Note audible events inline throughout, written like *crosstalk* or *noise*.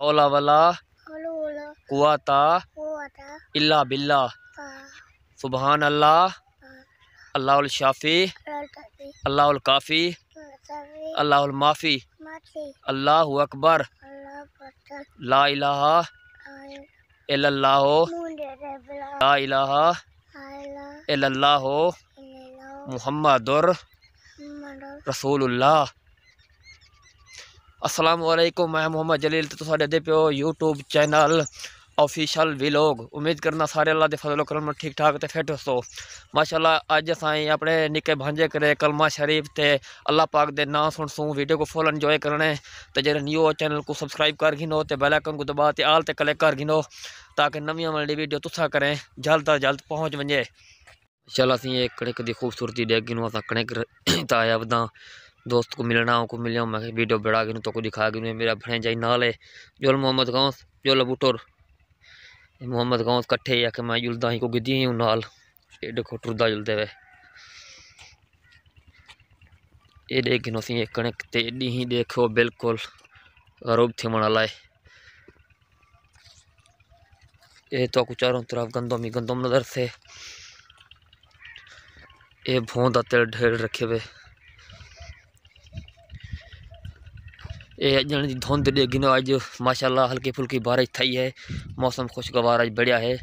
حول ولا قوت الا بالله سبحان الله اللہ الشافی اللہ الکافی اللہ المافی اللہ اکبر لا إله الا الله لا إله الا الله محمد رسول الله असलम मैं मोहम्मद जलील तो साढ़े प्यो यूट्यूब चैनल ऑफिशियल विलोग उम्मीद करना सारे अल्लाह के फजलो करम ठीक ठाक तो फिट हो माशाला अज असें अपने निके भांजे करे कलमा शरीफ ते अल्लाह पाक दे ना सुन सू वीडियो को फुल इंजॉय करने ते जेरे न्यू चैनल को सब्सक्राइब कर गिनो ते बेल आइकन को दबा ते आल ते क्लिक कर गिनो ताकि नवी वाली वीडियो तुसा करें जल्द अज जल्द पहुँच वजे चल अ कणिक की खूबसूरती डेगी अस कणिक बदा *clears throat* दोस्त को मिलना को मिले मैं वीडियो बढ़ा गिन तो को दिखा गिन मेरा भेण जाए नाल है जोल मोहम्मद गौस जोल बूटोर मोहम्मद गौस कट्ठे आके मैं जुलदा ही को गिदी हूँ नाल ये देखो टुरदा जुलदे वे ये देख गिनो सी कणक ते एडी ही देखो बिल्कुल गरूब थे वाला लाए ये तो को चारों तरफ गंदम ही गंदम नजर से ये भों का तेल ढेर रखे हुए ये जानी धुंध गिनो अज माशाला हल्की फुल्की बारिश थी है मौसम खुशगवार अज बढ़िया है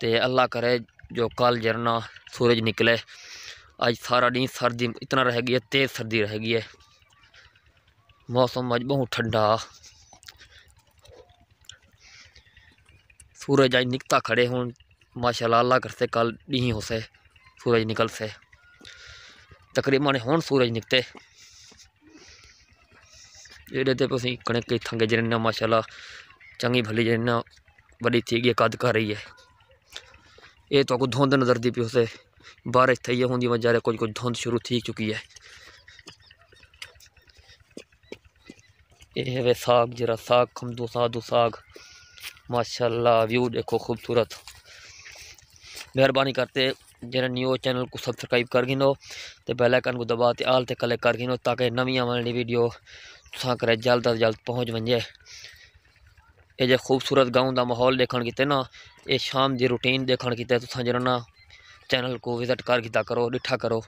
तो अल्लाह करे जो कल जरना सूरज निकले अज सारा दिन सर्दी इतना रह गई है तेज़ सर्दी रह गई है मौसम अज बहुत ठंडा सूरज अज निकता खड़े हूँ माशाला अल्लाह कर से कल डी हो से सूरज निकल से तकरीबन हूँ सूरज निकते एड़े ते असीं कणिक इथां गे जरना जरना वॾी थी गई कद कर रही है ये तो को धुंध नज़र दी पियो से बारिश थी होंगी वजारे कुछ कुछ धुंध शुरू थी चुकी है ये वे साग जरा साग खमदू साधु साग माशाल्लाह व्यू देखो खूबसूरत मेहरबानी करते जरा न्यूज़ चैनल को सब्सक्राइब कर गिनो तो बेल आइकन को दबा ते आल कर गिनो ताकि नवी आने वाली वीडियो असां करे जल्द अज जल्द पहुच वञे ਇਹ ਜੇ ਖੂਬਸੂਰਤ گاؤں ਦਾ ਮਾਹੌਲ ਦੇਖਣ ਕਿਤੇ ਨਾ ਇਹ ਸ਼ਾਮ ਦੀ ਰੁਟੀਨ ਦੇਖਣ ਕਿਤੇ ਤੁਸੀਂ ਜਿਹੜਾ ਨਾ ਚੈਨਲ ਕੋ ਵਿਜ਼ਿਟ ਕਰ ਕੀਤਾ ਕਰੋ ਡਿੱਠਾ ਕਰੋ